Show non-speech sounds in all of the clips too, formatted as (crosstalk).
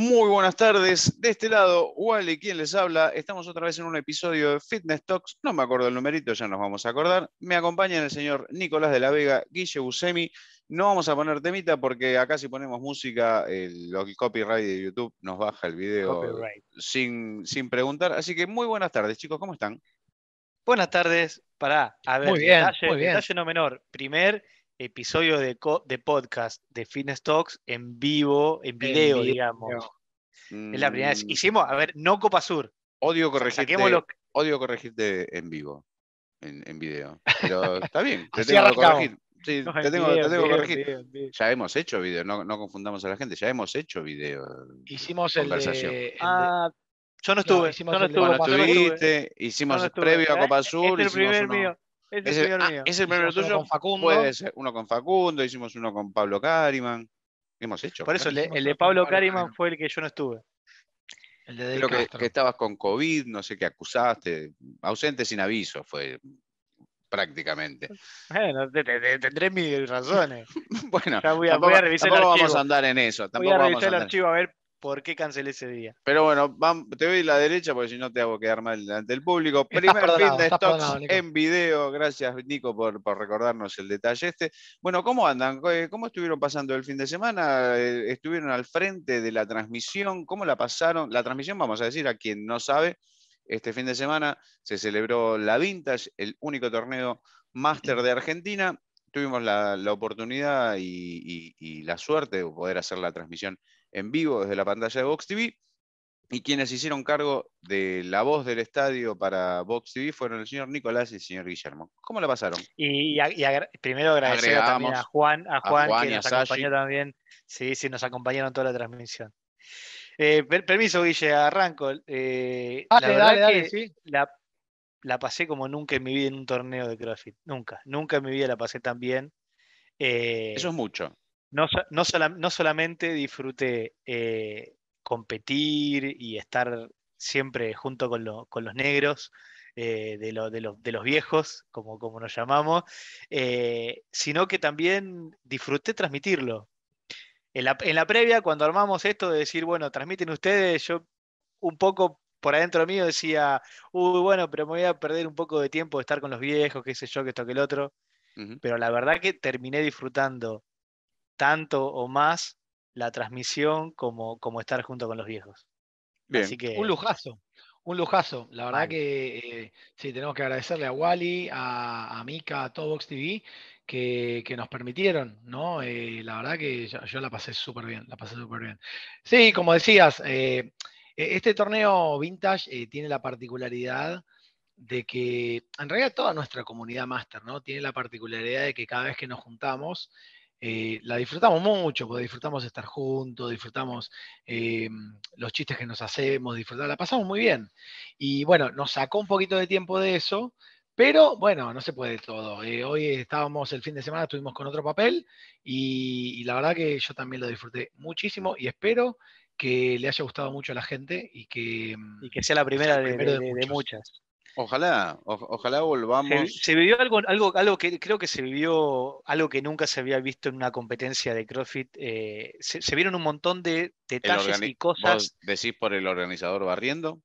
Muy buenas tardes. De este lado, Wally, quien les habla. Estamos otra vez en un episodio de Fitness Talks. No me acuerdo el numerito, ya nos vamos a acordar. Me acompaña el señor Nicolás de la Vega, Guille Busemi. No vamos a poner temita porque acá si ponemos música, el, el copyright de YouTube nos baja el video sin, preguntar. Así que muy buenas tardes, chicos. ¿Cómo están? Buenas tardes. para a ver, muy bien, no menor. Primer Episodio de, de podcast de Fitness Talks en vivo, en video, digamos. Es la primera vez. Mm. Hicimos, a ver, no Copa Sur. Odio corregirte, en vivo, en, video. Pero (laughs) está bien, te tengo que corregir. Sí, te tengo, que corregir. ya hemos hecho video, no, confundamos a la gente, ya hemos hecho video. Hicimos conversación. el, de, ah, yo no estuve. No, hicimos yo no estuve. estuviste, hicimos previo a Copa este Sur. hicimos el mío. Ese, es el ah, primero tuyo. Facundo. Puede ser uno con Facundo, hicimos uno con Pablo Cariman. Hemos hecho. Por eso, el, de Pablo Cariman fue el que yo no estuve. El de Creo que, estabas con COVID, no sé qué acusaste. Ausente sin aviso fue prácticamente. Bueno, tendré mis razones. (laughs) bueno, voy a, revisar vamos a andar en eso. voy a revisar a el archivo a ver por qué cancelé ese día. Pero bueno, te doy la derecha porque si no te hago quedar mal delante del público. Primer fin de stocks en video. Gracias, Nico, por, recordarnos el detalle este. Bueno, ¿cómo andan? Eh, ¿Cómo estuvieron pasando el fin de semana? Eh, ¿Estuvieron al frente de la transmisión? ¿Cómo la pasaron? La transmisión, vamos a decir, a quien no sabe, este fin de semana se celebró la Vintage, el único torneo máster de Argentina. Tuvimos la, oportunidad y la suerte de poder hacer la transmisión en vivo desde la pantalla de Vox TV. Y quienes hicieron cargo de la voz del estadio para Vox TV fueron el señor Nicolás y el señor Guillermo. ¿Cómo la pasaron? Y, primero agradecer a Juan, a Juan, que nos acompañó también. Sí, sí, nos acompañaron toda la transmisión. Eh, permiso, Guille, arranco. Eh, la dale, sí. la, pasé como nunca en mi vida en un torneo de CrossFit. Nunca, nunca en mi vida la pasé tan bien. Eh, Eso es mucho. No, solamente disfruté eh, competir y estar siempre junto con, los negros, eh, de, de, los viejos, como, como nos llamamos, eh, sino que también disfruté transmitirlo. En la, previa, cuando armamos esto de decir, bueno, transmiten ustedes, yo un poco por adentro mío decía, uy, bueno, pero me voy a perder un poco de tiempo de estar con los viejos, qué sé yo, que esto, el otro. Pero la verdad que terminé disfrutando tanto o más la transmisión como, como estar junto con los viejos. Así que, un lujazo, un lujazo. La verdad que eh, sí, tenemos que agradecerle a Wally, a, Mika, a Tobox TV, que, nos permitieron, ¿no? Eh, la verdad que yo, la pasé súper bien, la pasé súper bien. Sí, como decías, eh, e-, este torneo vintage tiene la particularidad de que en realidad toda nuestra comunidad Master, ¿no? Tiene la particularidad de que cada vez que nos juntamos, eh, la disfrutamos mucho, porque disfrutamos estar juntos, disfrutamos em, los chistes que nos hacemos, disfrutamos, la pasamos muy bien. Y bueno, nos sacó un poquito de tiempo de eso, pero bueno, no se puede todo. Eh, hoy estábamos el fin de semana, estuvimos con otro papel y, la verdad que yo también lo disfruté muchísimo y espero que le haya gustado mucho a la gente y que... Em, sea la primera de, muchas. Ojalá, ojalá volvamos. Se, vivió algo, algo, algo que creo que se vivió algo que nunca se había visto en una competencia de CrossFit. Eh, se, vieron un montón de detalles y cosas. ¿Vos decís por el organizador barriendo?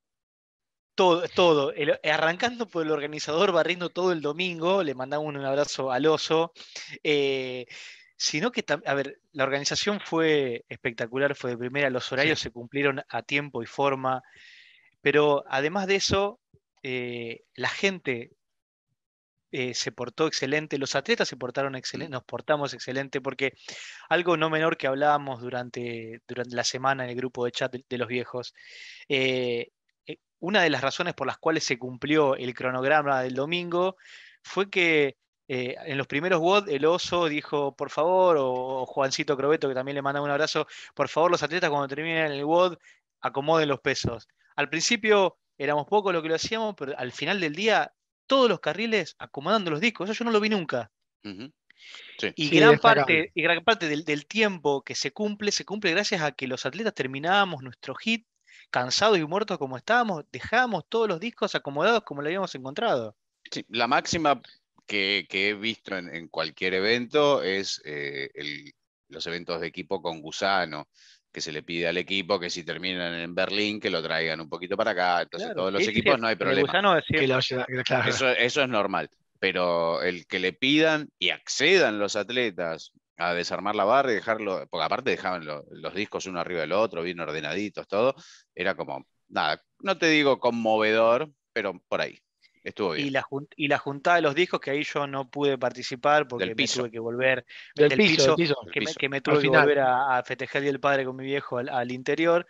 Todo, todo. arrancando por el organizador barriendo todo el domingo, le mandamos un abrazo al oso. Eh, sino que, a ver, la organización fue espectacular, fue de primera, los horarios se cumplieron a tiempo y forma, pero además de eso, eh, la gente eh, se portó excelente, los atletas se portaron excelente, mm. nos portamos excelente, porque algo no menor que hablábamos durante, durante la semana en el grupo de chat de, los viejos, eh, una de las razones por las cuales se cumplió el cronograma del domingo fue que en los primeros WOD el oso dijo, por favor, o, Juancito Crobeto, que también le manda un abrazo, por favor los atletas cuando terminen el WOD acomoden los pesos. Al principio éramos pocos los que lo hacíamos, pero al final del día, todos los carriles acomodando los discos, eso yo no lo vi nunca. Y, gran parte, del, tiempo que se cumple, se cumple gracias a que los atletas terminábamos nuestro hit, cansados y muertos como estábamos, dejábamos todos los discos acomodados como lo habíamos encontrado. la máxima que, he visto en, cualquier evento es eh, los eventos de equipo con gusano que se le pide al equipo que si terminan en Berlín, que lo traigan un poquito para acá. Entonces, todos los equipos no hay problema. eso, es normal. Pero el que le pidan y accedan los atletas a desarmar la barra y dejarlo, porque aparte dejaban los discos uno arriba del otro, bien ordenaditos, todo, era como, nada, no te digo conmovedor, pero por ahí estuvo Y la, y la juntada de los discos, que ahí yo no pude participar porque me tuve que volver del, piso, Que, me, tuve que volver a, a festejar el padre con mi viejo al, interior.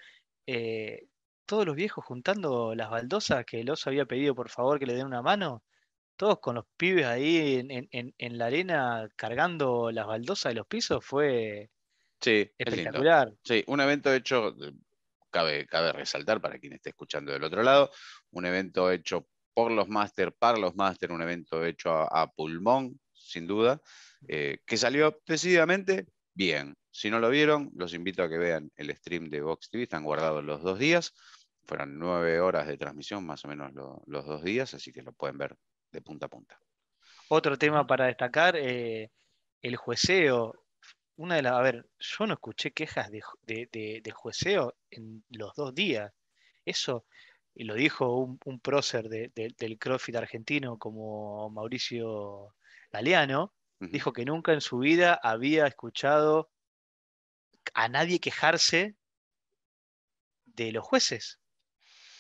Eh, todos los viejos juntando las baldosas que el oso había pedido, por favor, que le den una mano. Todos con los pibes ahí en, la arena cargando las baldosas de los pisos fue espectacular. sí, un evento hecho, cabe, cabe resaltar para quien esté escuchando del otro lado, un evento hecho por los máster, para los máster, un evento hecho a, pulmón, sin duda, eh, que salió decididamente bien. Si no lo vieron, los invito a que vean el stream de Vox TV, están guardados los dos días, fueron nueve horas de transmisión, más o menos los dos días, así que lo pueden ver de punta a punta. Otro tema para destacar, eh, el jueceo. Una de las, a ver, yo no escuché quejas de, de, jueceo en los dos días. Eso, y lo dijo un, prócer del CrossFit argentino como Mauricio Galeano, dijo que nunca en su vida había escuchado a nadie quejarse de los jueces.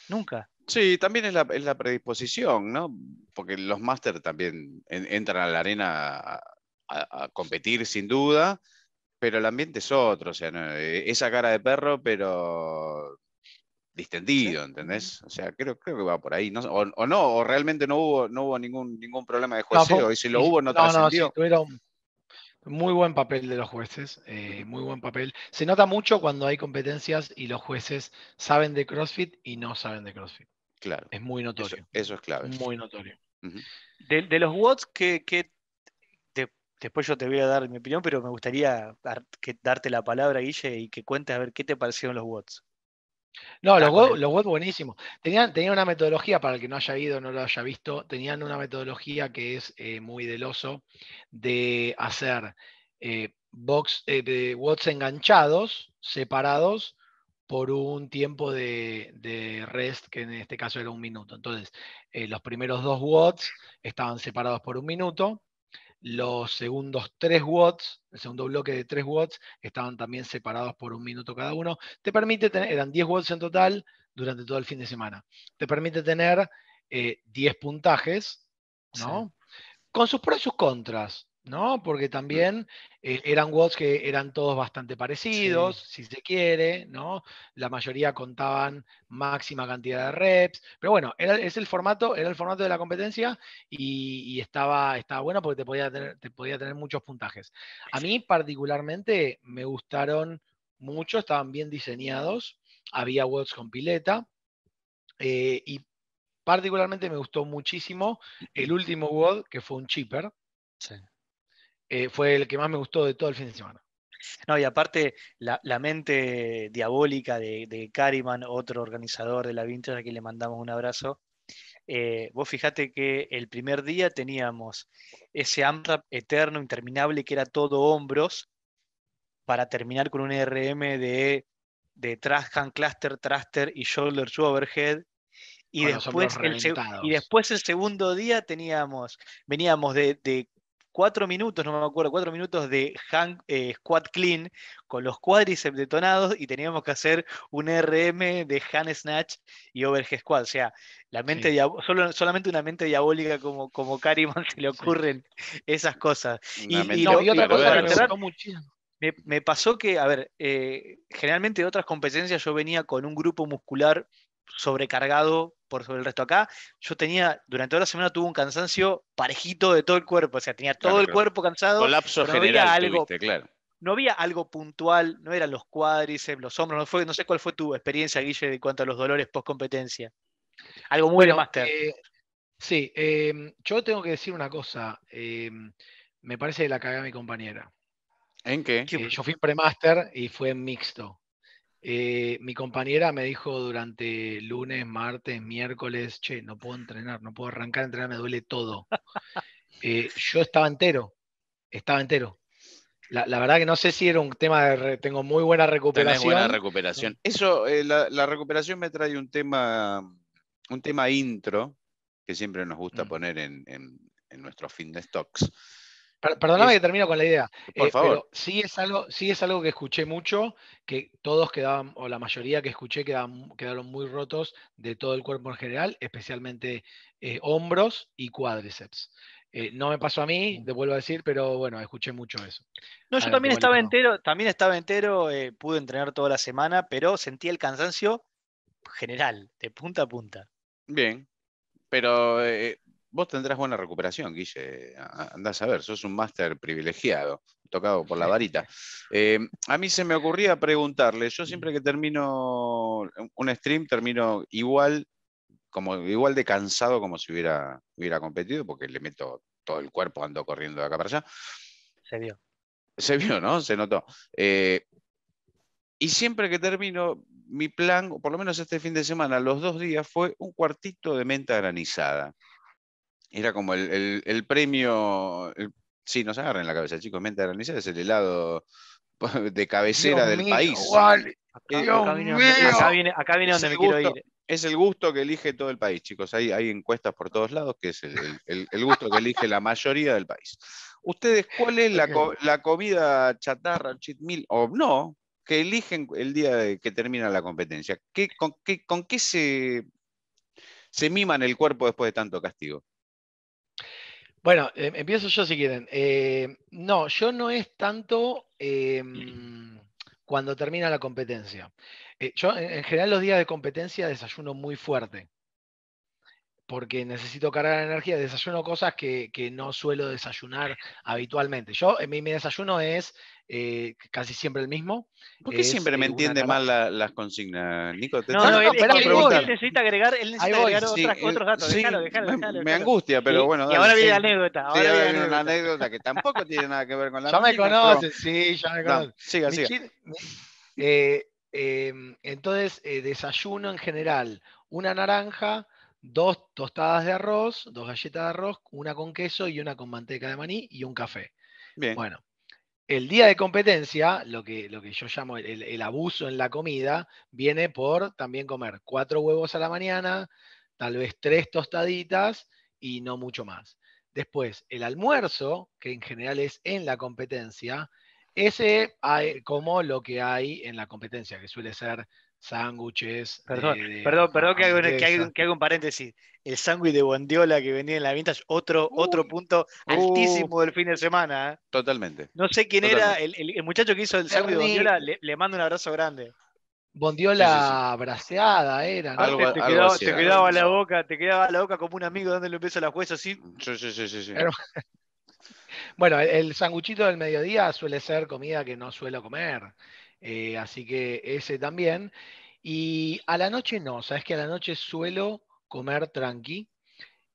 Nunca. Sí, también es la, predisposición, ¿no? Porque los máster también entran a la arena a, competir sin duda, pero el ambiente es otro, o sea, eh, esa cara de perro, pero distendido, ¿entendés? O sea, creo, que va por ahí. o, no, o realmente no hubo, no hubo ningún, ningún problema de jueceo, y si lo hubo no, no trascendió. No, muy buen papel de los jueces, eh, muy buen papel. Se nota mucho cuando hay competencias y los jueces saben de CrossFit y no saben de CrossFit. Claro. Es muy notorio. Eso, es clave. Muy notorio. de, los WODs, que, que después yo te voy a dar mi opinión, pero me gustaría que, darte la palabra, Guille, y que cuentes a ver qué te parecieron los WOTS. No, los watts buenísimos. Tenían, una metodología, para el que no haya ido, no lo haya visto, tenían una metodología que es eh, muy deloso de hacer eh, eh de enganchados, separados, por un tiempo de, rest, que en este caso era un minuto. Entonces, eh, los primeros dos watts estaban separados por un minuto, los segundos 3 watts, el segundo bloque de 3 watts, estaban también separados por un minuto cada uno. Te permite tener, eran 10 watts en total durante todo el fin de semana. Te permite tener 10 eh, puntajes, ¿no? Con sus pros y sus contras. Porque también eh, eran WODs que eran todos bastante parecidos, si se quiere, ¿no? La mayoría contaban máxima cantidad de reps, pero bueno, era, es el formato, era el formato de la competencia y, estaba, estaba bueno porque te podía, tener, te podía tener muchos puntajes. A mí particularmente me gustaron mucho, estaban bien diseñados, había WODs con pileta eh, y particularmente me gustó muchísimo el último WOD que fue un chipper. Sí. Eh, fue el que más me gustó de todo el fin de semana. No, y aparte, la, mente diabólica de, de Cariman, otro organizador de la Vintage, a quien le mandamos un abrazo. Eh, vos fijate que el primer día teníamos ese AMRAP eterno, interminable, que era todo hombros, para terminar con un RM de, de cluster, Traster y shoulder to overhead. Y, después el, y después el segundo día teníamos, veníamos de cuatro minutos, no me acuerdo, cuatro minutos de hang, eh, squat clean con los cuádriceps detonados y teníamos que hacer un RM de hand snatch y overhead squat. O sea, la mente solo, solamente una mente diabólica como, como (laughs) se le ocurren esas cosas. y, otra cosa me, me, pasó que, a ver, eh, generalmente de otras competencias yo venía con un grupo muscular sobrecargado por sobre el resto. Acá yo tenía, durante toda la semana tuve un cansancio parejito de todo el cuerpo, o sea, tenía todo el cuerpo cansado. Colapso general, algo, claro. No había algo puntual, no eran los cuádriceps, los hombros, no, fue, no sé cuál fue tu experiencia, Guille, en cuanto a los dolores post competencia. Algo muy bueno, eh, sí, em, yo tengo que decir una cosa. Em, me parece que la cagué mi compañera. ¿En qué? Eh, yo fui premaster y fue en mixto. Eh, mi compañera me dijo durante lunes, martes, miércoles, che, no puedo entrenar, no puedo arrancar a entrenar, me duele todo. Eh, yo estaba entero, estaba entero. La, verdad que no sé si era un tema de... tengo muy buena recuperación. Tenés buena recuperación. Eso, eh, la, recuperación me trae un tema, un tema intro que siempre nos gusta mm. poner en, en, en nuestros fitness talks Perdóname que termino con la idea. Por eh, favor. Pero sí es, algo, sí es algo que escuché mucho, que todos quedaban, o la mayoría que escuché quedaron muy rotos de todo el cuerpo en general, especialmente eh, hombros y cuádriceps. Eh, no me pasó a mí, mm. te vuelvo a decir, pero bueno, escuché mucho eso. No, yo también, estaba entero, también estaba entero, pude entrenar toda la semana, pero sentí el cansancio general, de punta a punta. Bien, pero vos tendrás buena recuperación, Guille. Andás a ver, sos un máster privilegiado, tocado por la varita. (laughs) Eh, a mí se me ocurría preguntarle, yo siempre que termino un stream, termino igual, como, igual de cansado como si hubiera, hubiera competido, porque le meto todo el cuerpo, ando corriendo de acá para allá. Se vio. Se vio, ¿no? Se notó. Eh, y siempre que termino, mi plan, por lo menos este fin de semana, los dos días, fue un cuartito de menta granizada. Era como el, premio. sí, nos agarren la cabeza, chicos. Mente granizada es el helado (laughs) de cabecera del país. Acá, viene, acá, viene, donde me quiero ir. Es el gusto que elige todo el país, chicos. Hay, hay encuestas por todos lados que es el, gusto que elige la mayoría del país. ¿Ustedes cuál es la, comida chatarra, cheat meal o no que eligen el día que termina la competencia? con, qué, con, qué, se, se miman el cuerpo después de tanto castigo? Bueno, eh, empiezo yo si quieren. Eh, no, yo no es tanto em, cuando termina la competencia. Eh, yo en, general los días de competencia desayuno muy fuerte porque necesito cargar energía, desayuno cosas que, que, no suelo desayunar habitualmente. Yo, eh, mi, mi desayuno es eh, casi siempre el mismo. ¿Por qué siempre eh, me entiende mal las consignas, Nico? ¿te no, no, él, necesita agregar, él necesita agregar otras, otros datos. déjalo, déjalo, déjalo, me, angustia, pero bueno. y ahora viene la anécdota. Ahora viene una anécdota. que tampoco tiene nada que ver con (laughs) la Ya me conoces, sí, ya me conoces. siga, siga. entonces, desayuno en general, una naranja, dos tostadas de arroz, dos galletas de arroz, una con queso y una con manteca de maní y un café. Bueno, el día de competencia, lo que, lo que yo llamo el, abuso en la comida, viene por también comer cuatro huevos a la mañana, tal vez tres tostaditas y no mucho más. Después, el almuerzo, que en general es en la competencia, ese como lo que hay en la competencia, que suele ser sándwiches. Perdón, perdón, perdón que hago, un paréntesis. El sándwich de bondiola que venía en la vintage, otro, uh, otro punto uh. altísimo del fin de semana. ¿eh? Totalmente. No sé quién era, el, muchacho que hizo el sándwich de Bondiola, le, le, mando un abrazo grande. Bondiola sí, era. ¿no? te, quedaba, la boca, te quedaba la boca como un amigo dándole un beso a la jueza Sí, sí, sí, sí. (laughs) bueno, el, el sanguchito del mediodía suele ser comida que no suelo comer. Eh, así que ese también. Y a la noche no, sabes que a la noche suelo comer tranqui.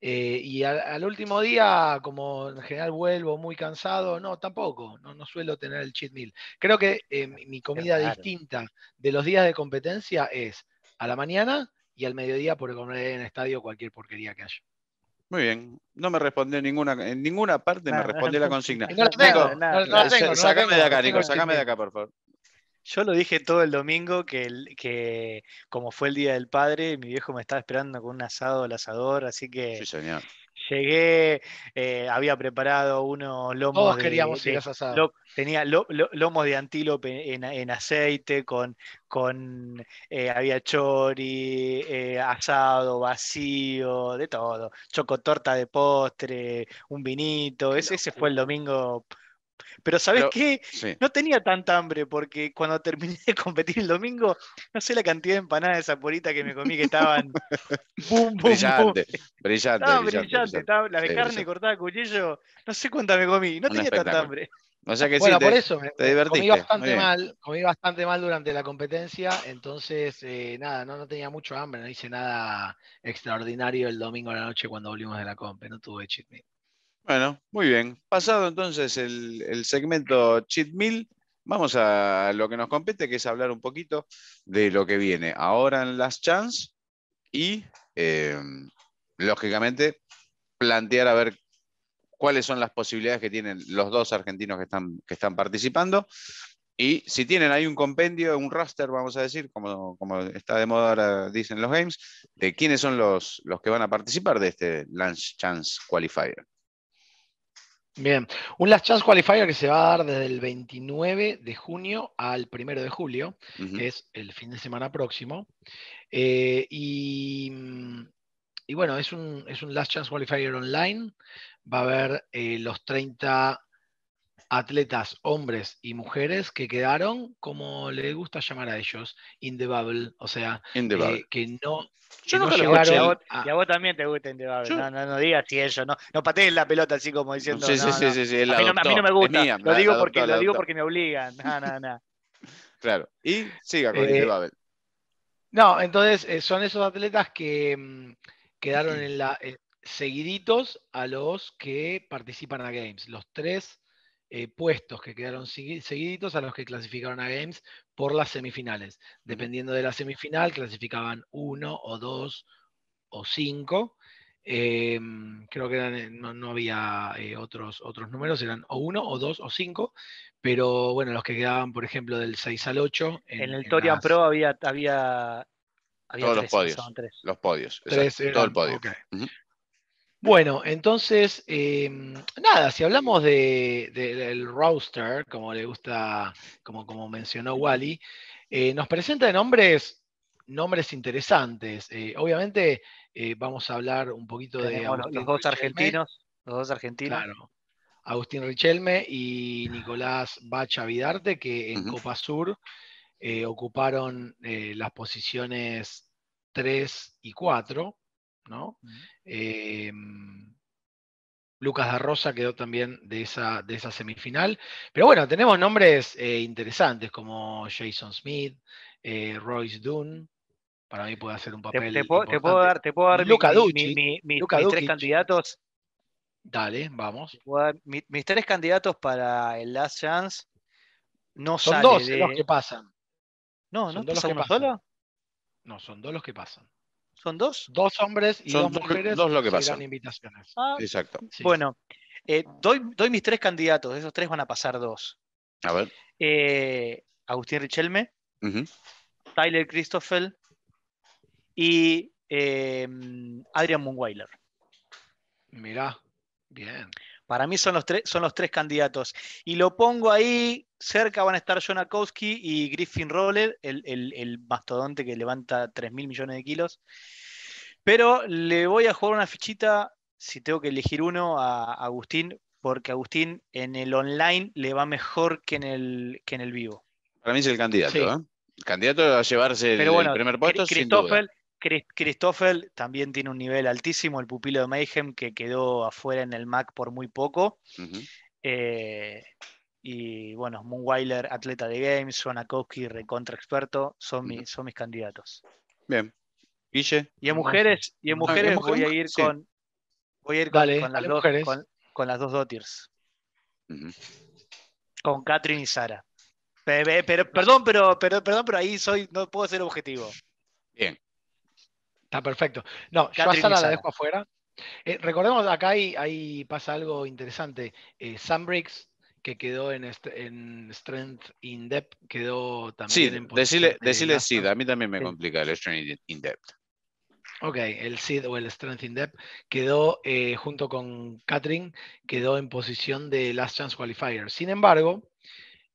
Eh, y al, último día, como en general vuelvo muy cansado, no, tampoco, no, no suelo tener el cheat meal. Creo que eh, mi comida distinta de los días de competencia es a la mañana y al mediodía por comer en estadio cualquier porquería que haya. Muy bien, no me respondió ninguna, en ninguna parte me respondió la consigna. No, tengo, no tengo, Sácame de acá, Nico, sácame de acá, por favor. Yo lo dije todo el domingo que, que como fue el Día del Padre, mi viejo me estaba esperando con un asado al asador, así que sí, señor. llegué, eh, había preparado unos lomos Todos de, queríamos asado. tenía lomo lomos de antílope en, aceite, con, con eh, había chori, eh, asado, vacío, de todo, chocotorta de postre, un vinito, ese, ese fue el domingo pero ¿sabes qué? No tenía tanta hambre porque cuando terminé de competir el domingo, no sé la cantidad de empanadas de saporita que me comí que estaban (laughs) boom, brillante, Brillante, no, brillante, la de carne cortada a cuchillo, no sé cuánta me comí, no tenía tanta hambre. O sea que bueno, sí, por eso me, Comí bastante, mal, comí bastante mal durante la competencia, entonces eh, nada, no, tenía mucho hambre, no hice nada extraordinario el domingo a la noche cuando volvimos de la comp, no tuve chisme. Bueno, muy bien. Pasado entonces el, segmento cheat meal, vamos a lo que nos compete, que es hablar un poquito de lo que viene ahora en las Chance y, em, lógicamente, plantear a ver cuáles son las posibilidades que tienen los dos argentinos que están, que están participando. Y si tienen ahí un compendio, un raster, vamos a decir, como, está de moda ahora, dicen los games, de quiénes son los, los que van a participar de este Lunch Chance Qualifier. Bien, un Last Chance Qualifier que se va a dar desde el 29 de junio al 1 de julio, que es el fin de semana próximo. Eh, y, bueno, es un, es un Last Chance Qualifier online. Va a haber eh, los 30 atletas, hombres y mujeres, que quedaron, como le gusta llamar a ellos, in the bubble. O sea, eh, que no. Yo no llegaron a... y a vos también te gusta in the bubble. No, no, digas si ellos no, no patees la pelota así como diciendo. Sí, sí, sí, sí, sí a, mí no, me gusta. lo, digo porque, lo digo porque me obligan. No, no, no. (laughs) claro. Y siga con in the eh, bubble. No, entonces eh, son esos atletas que mm, quedaron (clears throat) en la seguiditos a los que participan a Games. Los tres eh, puestos que quedaron seguiditos a los que clasificaron a Games por las semifinales. Dependiendo de la semifinal, clasificaban uno o dos o cinco. Em, creo que eh, no, había eh, otros, otros números, eran o uno o dos o cinco, pero bueno, los que quedaban, por ejemplo, del 6 al 8. En, el Toria Pro había, había, Todos los podios. Los podios. todo el podio. Bueno, entonces, em, nada, si hablamos del roster, como le gusta, como, mencionó Wally, eh, nos presenta nombres, nombres interesantes. Eh, obviamente eh, vamos a hablar un poquito de... Los, dos argentinos, los dos argentinos. Claro. Agustín Richelme y Nicolás Bacha Vidarte, que en Copa Sur ocuparon las posiciones 3 y 4, ¿no? Em, Lucas da Rosa quedó también de esa, de esa semifinal. Pero bueno, tenemos nombres eh, interesantes como Jason Smith, eh, Royce Dunn. Para mí puede hacer un papel. Te, puedo, dar, te puedo dar mis, tres candidatos. Dale, vamos. Mis, tres candidatos para el Last Chance no son dos los que pasan. No, ¿no son dos los que pasan. No, son dos los que pasan. ¿Son dos? Dos hombres y dos mujeres dos lo que pasan. invitaciones. Ah. Exacto. Bueno, eh, doy, mis tres candidatos, esos tres van a pasar dos. A ver. Eh, Agustín Richelme, Tyler Christoffel y eh, Adrian Munweiler. Mirá, bien. Para mí son los, tres, son los tres candidatos. Y lo pongo ahí, cerca van a estar Jonakowski y Griffin Roller, el, el, mastodonte que levanta 3.000 mil millones de kilos. Pero le voy a jugar una fichita, si tengo que elegir uno, a Agustín, porque Agustín en el online le va mejor que en el, que en el vivo. Para mí es el candidato, ¿eh? candidato a llevarse el, primer puesto. Christoffel también tiene un nivel altísimo, el pupilo de Mayhem que quedó afuera en el MAC por muy poco. Eh, y bueno, Moonweiler, atleta de games, Sonakowski, recontra experto, son, mis, son mis candidatos. Bien. Guille. Y en mujeres, y en ah, mujeres voy a ir con. Voy a ir con, las, dos, con, con, las Dotiers. Con Katrin y Sara. Pero, perdón, pero, pero, perdón, pero ahí soy, no puedo ser objetivo. Bien. Está perfecto. No, yo la dejo afuera. Eh, recordemos, acá pasa algo interesante. Eh, Sunbricks, que quedó en, Strength in Depth, quedó también sí, en decirle, decirle sí a mí también me complica el Strength in Depth. Ok, el SID o el Strength in Depth quedó eh, junto con Katrin, quedó en posición de Last Chance Qualifier. Sin embargo,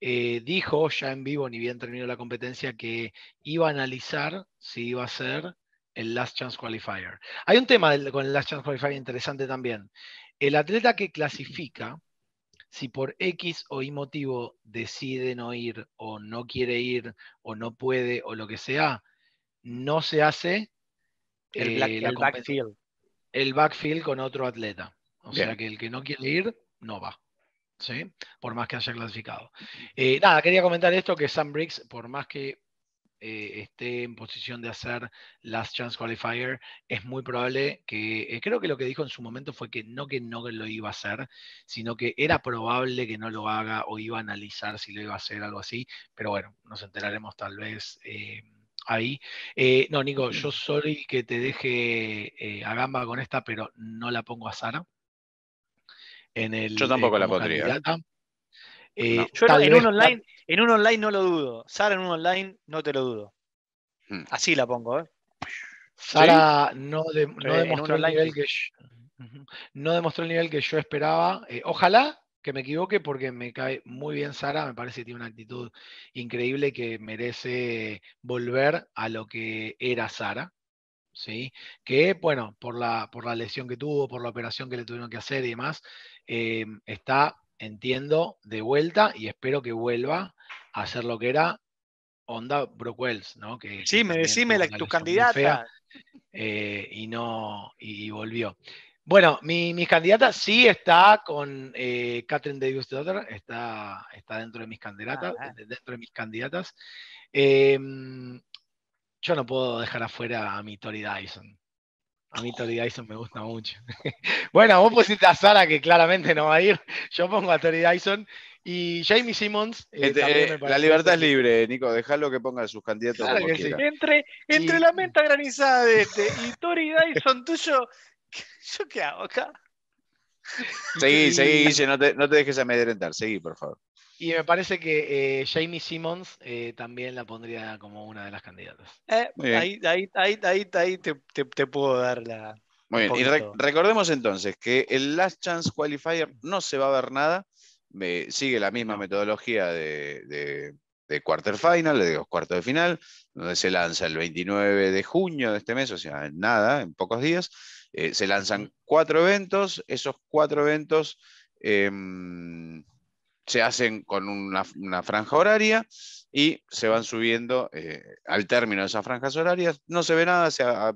eh, dijo ya en vivo, ni bien terminó la competencia, que iba a analizar si iba a ser el Last Chance Qualifier. Hay un tema con el Last Chance Qualifier interesante también. El atleta que clasifica, si por X o Y motivo decide no ir o no quiere ir o no puede o lo que sea, no se hace el, backfield. Eh, el backfield con otro atleta. O sea que el que no quiere ir, no va. ¿sí? Por más que haya clasificado. Eh, nada, quería comentar esto, que Sam Briggs, por más que eh, esté en posición de hacer Last Chance Qualifier, es muy probable que, eh, creo que lo que dijo en su momento fue que no que no lo iba a hacer, sino que era probable que no lo haga o iba a analizar si lo iba a hacer, algo así, pero bueno, nos enteraremos tal vez. Eh, ahí. no, Nico, yo soy que te deje a gamba con esta, pero no la pongo a Sara. En el, yo tampoco la pondría. Eh, en un, online, en un online no lo dudo. Sara en un online no te lo dudo. Mm. Así la pongo, ¿eh? Sara no, eh, no, demostró el nivel que yo, no, demostró el esperaba. ojalá que me equivoque porque me cae muy bien Sara, me parece que tiene una actitud increíble que merece volver a lo que era Sara. ¿sí? Que, bueno, por la, por la lesión que tuvo, por la operación que le tuvieron que hacer y demás, está entiendo de vuelta y espero que vuelva a ser lo que era Onda Brookwells, Wells, ¿no? Que, sí, me decime tu candidata. Eh, y no, y, volvió. Bueno, mi, mis candidatas sí está con eh, Catherine Davis Dutter, está, está dentro de mis candidatas, ah. dentro de mis candidatas. Em, yo no puedo dejar afuera a mi Tori Dyson. A mí Tori Dyson me gusta mucho. (laughs) bueno, vos pusiste a Sara, que claramente no va a ir. Yo pongo a Tori Dyson. Y Jamie Simmons. Eh, este, eh, la libertad es libre, Nico. lo que pongan sus candidatos. Entre, entre la menta granizada de este y Tori Dyson tuyo, (laughs) ¿yo qué hago acá? Seguí, (laughs) seguí, no te, no te dejes amedrentar. Seguí, por favor. Y me parece que eh, Jamie Simmons eh, también la pondría como una de las candidatas. Eh, ahí, te, puedo dar la. Muy bien, y recordemos entonces que el Last Chance Qualifier no se va a ver nada. sigue la misma metodología de, quarter final, de los cuartos de final, donde se lanza el 29 de junio de este mes, o sea, nada, en pocos días. se lanzan cuatro eventos, esos cuatro eventos em, se hacen con una, franja horaria y se van subiendo eh, al término de esas franjas horarias. No se ve nada,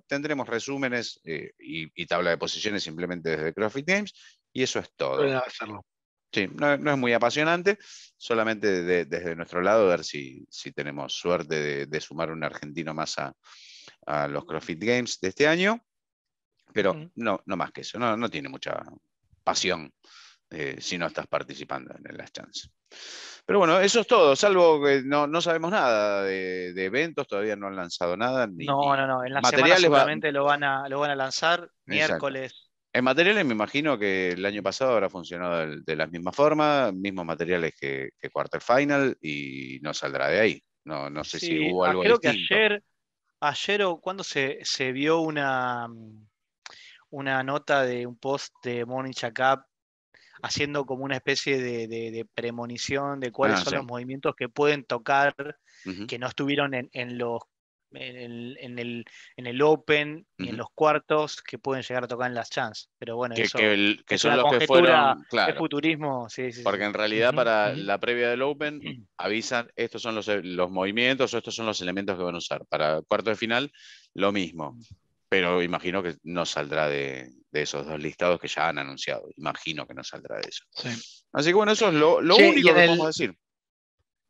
tendremos resúmenes eh, y, tabla de posiciones simplemente desde CrossFit Games y eso es todo. no, es muy apasionante, solamente desde nuestro lado ver si, si tenemos suerte de, sumar un argentino más a, los CrossFit Games de este año, pero no, no más que eso, no, no tiene mucha pasión. Eh, si no estás participando en las chances. Pero bueno, eso es todo, salvo que no, sabemos nada de, eventos, todavía no han lanzado nada. no, no, no, en la materiales seguramente lo, van a, van a lanzar miércoles. En materiales me imagino que el año pasado habrá funcionado de, la misma forma, mismos materiales que, Quarter Final y no saldrá de ahí. No, no sé si hubo ah, algo Creo que ayer, ayer o cuando se, se vio una, una nota de un post de Morning cap haciendo como una especie de, premonición de cuáles ah, son los movimientos que pueden tocar, que no estuvieron en, los en el, Open y en los cuartos que pueden llegar a tocar en las chances. Pero bueno, eso, es futurismo, sí, sí, Porque en realidad, para la previa del Open, (clears throat) avisan estos son los, los, movimientos o estos son los elementos que van a usar. Para cuarto de final, lo mismo. Mm. Pero imagino que no saldrá de, de esos dos listados que ya han anunciado. Imagino que no saldrá de eso. Así que bueno, eso es lo, único que podemos decir.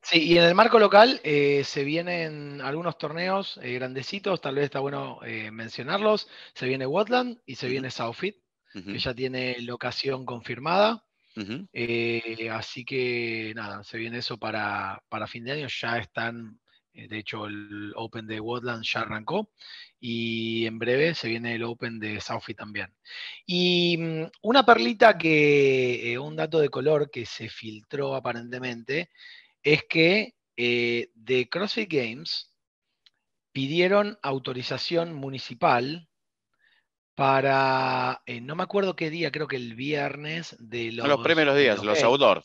Sí, y en el marco local eh, se vienen algunos torneos eh, grandecitos, tal vez está bueno eh, mencionarlos. Se viene Watland y se viene Southfit, que ya tiene locación confirmada. así que nada, se viene eso para, para fin de año. Ya están eh, de hecho, el Open de Woodland ya arrancó y en breve se viene el Open de Southie también. Y mm, una perlita que, eh, un dato de color que se filtró aparentemente, es que eh, de CrossFit Games pidieron autorización municipal para, no me acuerdo qué día, creo que el viernes de ah, los... los primeros días, los, los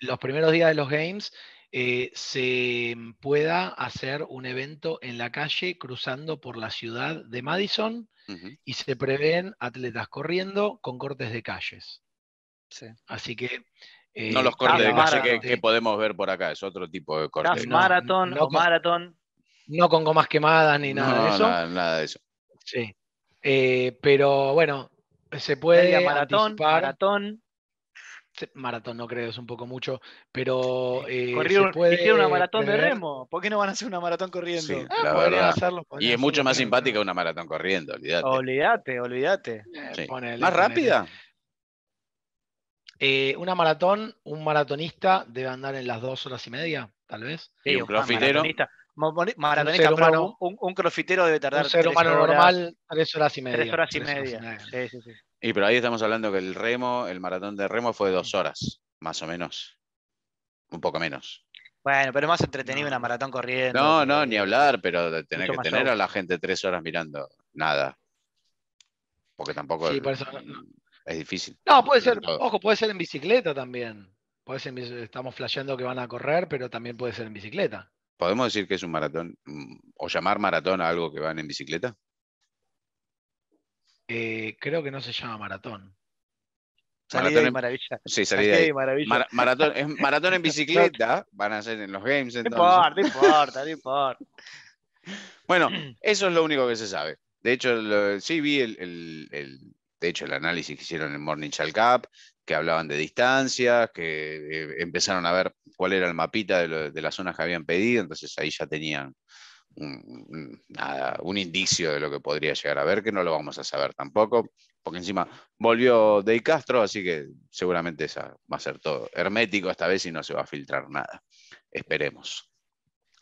Los primeros días de los Games eh, se pueda hacer un evento en la calle cruzando por la ciudad de Madison y se prevén atletas corriendo con cortes de calles. Así que... no eh, los cortes de calles que, podemos ver por acá, es otro tipo de cortes. No, maratón no, maratón. No con gomas quemadas ni nada de eso. Nada, de eso. Sí. Eh, pero bueno, se puede... maratón, maratón maratón no creo, es un poco mucho, pero eh, puede una maratón de remo, ¿por qué no van a hacer una maratón corriendo? Sí, ah, la verdad. y es mucho más simpática una maratón corriendo, olvídate. Olvídate, olvídate. Eh, ¿Más rápida? Eh, una maratón, un maratonista debe andar en las dos horas y media, tal vez. Sí, un crofitero Maratonista, un, crofitero un, debe tardar. Un ser humano normal, tres horas y media. Tres Horas y media. Sí, sí, sí. Y pero ahí estamos hablando que el remo, el maratón de remo fue dos horas, más o menos. Un poco menos. Bueno, pero más entretenido una maratón corriendo. No, no, ni hablar, pero tener que tener a la gente tres horas mirando, nada. Porque tampoco sí, es, es, difícil. No, puede ser, ojo, puede ser en bicicleta también. Puede ser, estamos flasheando que van a correr, pero también puede ser en bicicleta. ¿Podemos decir que es un maratón mm, o llamar maratón a algo que van en bicicleta? Eh, creo que no se llama maratón. maratón en Sí, maravilla. maratón, en bicicleta, van a ser en los games. No importa, no importa, (laughs) Bueno, eso es lo único que se sabe. De hecho, sí vi el, de hecho, el análisis que hicieron en Morning Shall Cup, que hablaban de distancias, que eh, empezaron a ver cuál era el mapita de, las zonas que habían pedido, entonces ahí ya tenían un, nada, un indicio de lo que podría llegar a ver, que no lo vamos a saber tampoco, porque encima volvió De Castro, así que seguramente esa va a ser todo hermético esta vez y no se va a filtrar nada. Esperemos.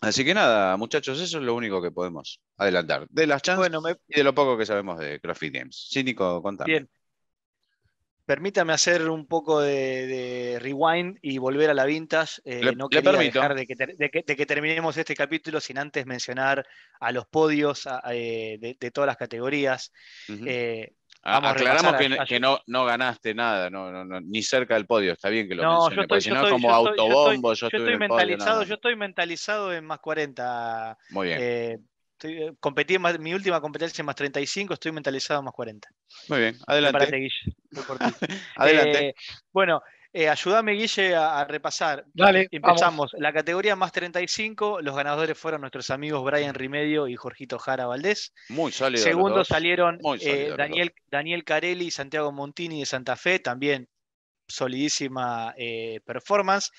Así que nada, muchachos, eso es lo único que podemos adelantar de las chances y de lo poco que sabemos de CrossFit Games. Cínico, contame. Bien permítame hacer un poco de, rewind y volver a la vintage. Eh, no quería dejar de que, terminemos este capítulo sin antes mencionar a los podios eh, de, todas las categorías. Eh, aclaramos que, no, ganaste nada, ni cerca del podio, está bien que lo no, porque si no como autobombo. yo, estoy, mentalizado, yo estoy mentalizado en más 40. Muy bien. Eh, competí mi última competencia en más 35, estoy mentalizado más 40. Muy bien, adelante. Guille, (laughs) adelante. Eh, bueno, eh, ayúdame, Guille, a, repasar. Dale, Empezamos. La categoría más 35, los ganadores fueron nuestros amigos Brian Rimedio y Jorgito Jara Valdés. Muy sólido. Segundo salieron Daniel, Daniel Carelli y Santiago Montini de Santa Fe, también solidísima performance.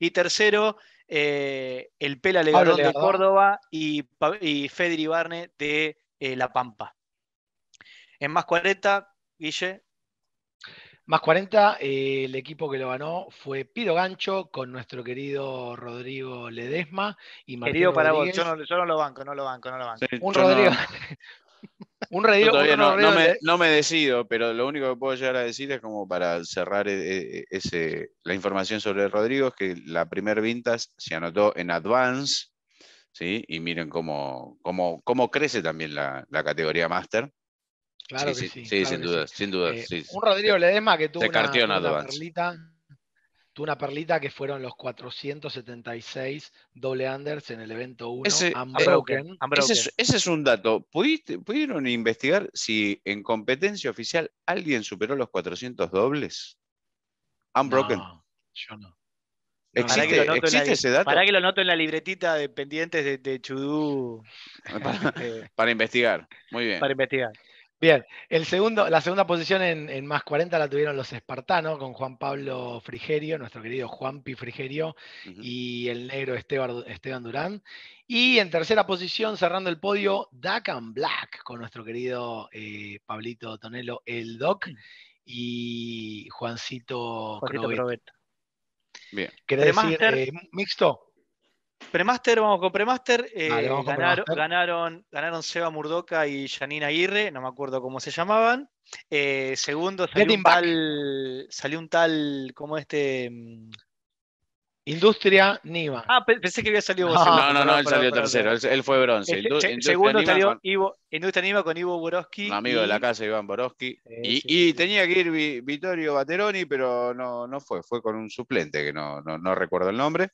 Y tercero, eh, el Pela León de Córdoba y, y Fedri Barne de eh, La Pampa. En más 40, Guille. Más 40, eh, el equipo que lo ganó fue Pido Gancho con nuestro querido Rodrigo Ledesma y Querido para vos, yo no, lo banco, no lo banco, no lo banco. un, Rodrigo, (laughs) no, me, decido, pero lo único que puedo llegar a decir es como para cerrar eh, eh, ese, la información sobre Rodrigo, es que la primer Vintas se anotó en Advance, ¿sí? y miren cómo, cómo, cómo crece también la, categoría Master. Claro sí, sí. sin, duda eh, sin duda un Rodrigo Ledesma que tuvo una, una perlita, una perlita que fueron los 476 doble unders en el evento 1, ese, Unbroken. Eh, ese, es, un dato. ¿Pudieron investigar si en competencia oficial alguien superó los 400 dobles? Unbroken. No, yo no. ¿Existe, ese dato? Para que lo noto en la libretita de pendientes de, Chudú. (laughs) Eh, para, investigar, muy bien. Para investigar. Bien, el segundo, la segunda posición en, más 40 la tuvieron los espartanos con Juan Pablo Frigerio, nuestro querido Juanpi Frigerio y el negro Esteban, Durán. Y en tercera posición, cerrando el podio, Dacan Black con nuestro querido eh, Pablito Tonelo, el Doc, mm. y Juancito, Juancito Bien. ¿Querés decir eh, mixto? Premaster, vamos con eh, Premaster. ganaron, ganaron, Seba Murdoca y Janina Aguirre, no me acuerdo cómo se llamaban. Eh, segundo, salió un, tal, salió un, tal, como este. Mm, Industria Niva. Ah, pensé que había salido vos. No, no, no, él salió tercero, Él, fue bronce. Este, este, segundo salió Ivo, Industria Niva con Ivo Borowski. Un amigo de la casa, Iván Borowski. y, tenía que ir Vittorio Bateroni, pero no, no fue, fue con un suplente que no, no recuerdo el nombre.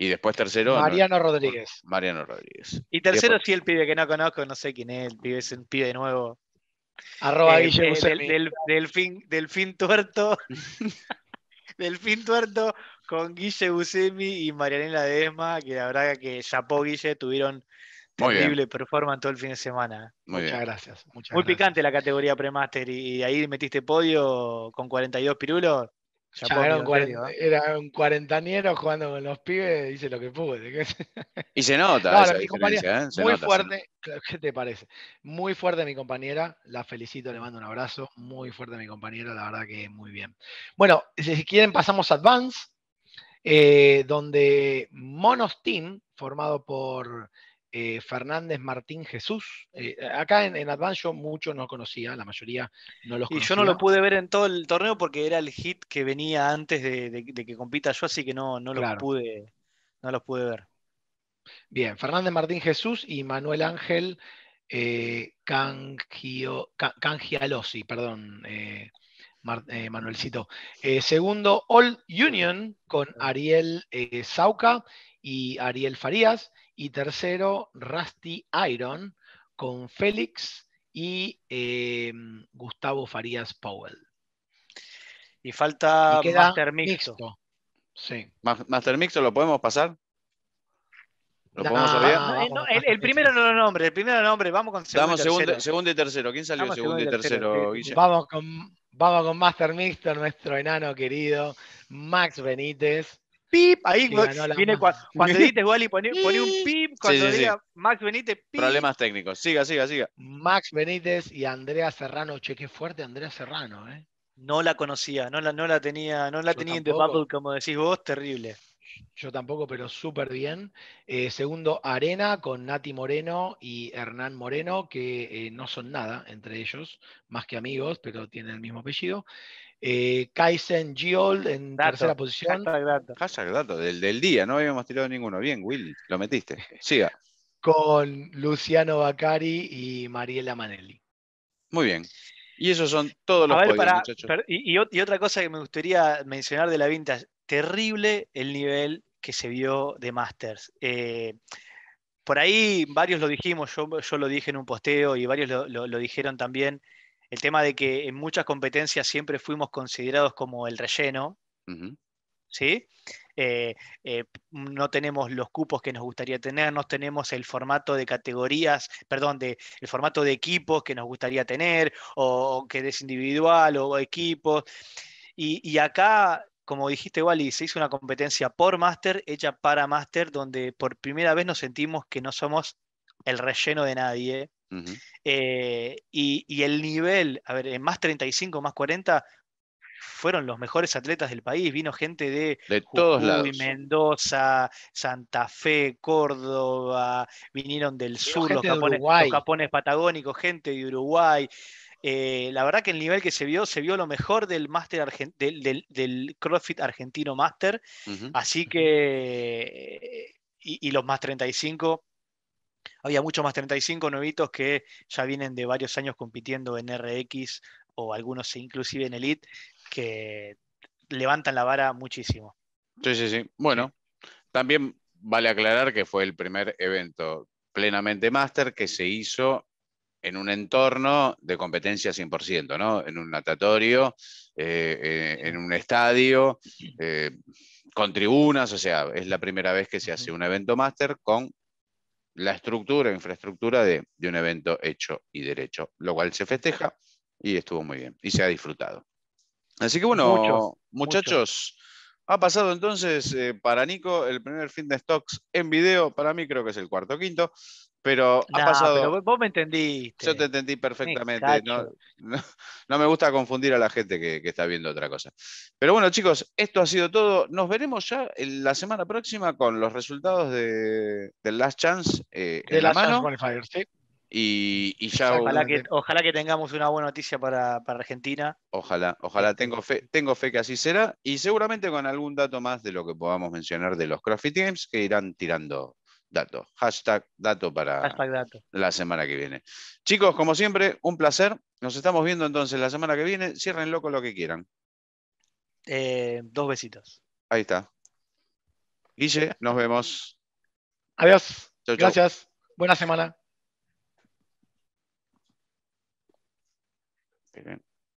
Y después tercero. Mariano Rodríguez. Mariano Rodríguez. Y tercero, sí, el pibe que no conozco, no sé quién es, el pibe es un pibe nuevo. Arroba Guille del, fin, del fin tuerto. (laughs) (laughs) del fin tuerto con Guille Busemi y Marianela Desma, que la verdad que chapó Guille, tuvieron terrible performance todo el fin de semana. muchas gracias. Muy picante la categoría premaster y, y ahí metiste podio con 42 pirulos era, un ¿eh? cuarentaniero jugando con los pibes, hice lo que pude. (laughs) y se nota. muy fuerte, ¿qué te parece? Muy fuerte mi compañera, la felicito, le mando un abrazo. Muy fuerte mi compañera, la verdad que muy bien. Bueno, si quieren pasamos a Advance, eh, donde Monos formado por eh, Fernández Martín Jesús. Eh, acá en, en Advance yo muchos no conocía, la mayoría no los conocía. Y yo no lo pude ver en todo el torneo porque era el hit que venía antes de, que compita yo, así que no, no, los pude, no los pude ver. Bien, Fernández Martín Jesús y Manuel Ángel eh, Cangio, perdón, eh, Manuelcito. segundo, All Union con Ariel Sauca y Ariel Farías y tercero, Rusty Iron con Félix y eh, Gustavo Farías Powell. Y falta Master Mixto. Sí. Master Mixto, ¿lo podemos pasar? ¿Lo podemos salir? el, primero no lo nombre, el primero nombre, vamos con segundo. segundo, y tercero. ¿Quién salió segundo, y tercero, Vamos con, vamos con Master Mixto, nuestro enano querido, Max Benítez pip. Ahí cuando, igual (laughs) y un pip. Cuando Max Benítez, Problemas técnicos. Siga, siga, siga. Max Benítez y Andrea Serrano. Che, fuerte Andrea Serrano, ¿eh? No la conocía, no la, no la tenía, no la tenía en The Bubble, como decís vos, terrible. Yo tampoco, pero súper bien. Eh, segundo, Arena con Nati Moreno y Hernán Moreno, que eh, no son nada entre ellos, más que amigos, pero tienen el mismo apellido. Eh, Kaizen Giol en tercera posición. Hashtag dato. del, día, no habíamos tirado ninguno. Bien, Willy, lo metiste. (laughs) Siga. Con Luciano Bacari y Mariela Manelli. Muy bien. Y esos son todos los podios, muchachos. y, otra cosa que me gustaría mencionar de la Vintage, terrible el nivel que se vio de Masters. Eh, por ahí varios lo dijimos, yo, yo, lo dije en un posteo y varios lo dijeron también el tema de que en muchas competencias siempre fuimos considerados como el relleno, ¿sí? Eh, eh, no tenemos los cupos que nos gustaría tener, no tenemos el formato de categorías, perdón, de, el formato de equipos que nos gustaría tener, o, que es individual o, equipos. Y, y, acá, como dijiste, Wally, se hizo una competencia por máster, hecha para máster, donde por primera vez nos sentimos que no somos el relleno de nadie, eh, y, el nivel, a ver, en más 35, más 40, fueron los mejores atletas del país. Vino gente de, todos Mendoza, Santa Fe, Córdoba, vinieron del sur, los capones, patagónicos, gente de Uruguay. Eh, la verdad que el nivel que se vio, se vio lo mejor del, master del, CrossFit argentino Master. Así que, y, y los más 35 había muchos más 35 novitos que ya vienen de varios años compitiendo en RX o algunos inclusive en Elite, que levantan la vara muchísimo. Sí, sí, sí. Bueno, también vale aclarar que fue el primer evento plenamente máster que se hizo en un entorno de competencia 100%, ¿no? En un natatorio, eh, eh, en un estadio, eh, con tribunas, o sea, es la primera vez que se hace un evento máster con la estructura, infraestructura de, un evento hecho y derecho, lo cual se festeja y estuvo muy bien y se ha disfrutado. Así que bueno, muchachos, ha pasado entonces eh, para Nico el primer fin de stocks en video, para mí creo que es el cuarto quinto, pero ha pasado. vos me entendiste. Yo te entendí perfectamente. No, me gusta confundir a la gente que, está viendo otra cosa. Pero bueno, chicos, esto ha sido todo. Nos veremos ya en la semana próxima con los resultados de, del Last Chance eh, de la mano. Y, ya. Ojalá, que, ojalá que tengamos una buena noticia para, Argentina. Ojalá, ojalá. Este. Tengo fe, tengo fe que así será. Y seguramente con algún dato más de lo que podamos mencionar de los CrossFit Games que irán tirando dato. Hashtag dato para la semana que viene. Chicos, como siempre, un placer. Nos estamos viendo entonces la semana que viene. Cierren loco lo que quieran. Eh, dos besitos. Ahí está. Guille, nos vemos. Adiós. Gracias. Buena semana.